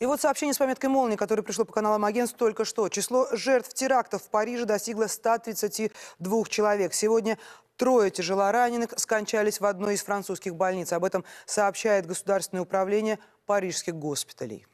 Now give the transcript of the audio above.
И вот сообщение с пометкой «Молнии», которое пришло по каналам агентств только что. Число жертв терактов в Париже достигло 132 человек. Сегодня Трое тяжелораненых скончались в одной из французских больниц. Об этом сообщает Государственное управление парижских госпиталей.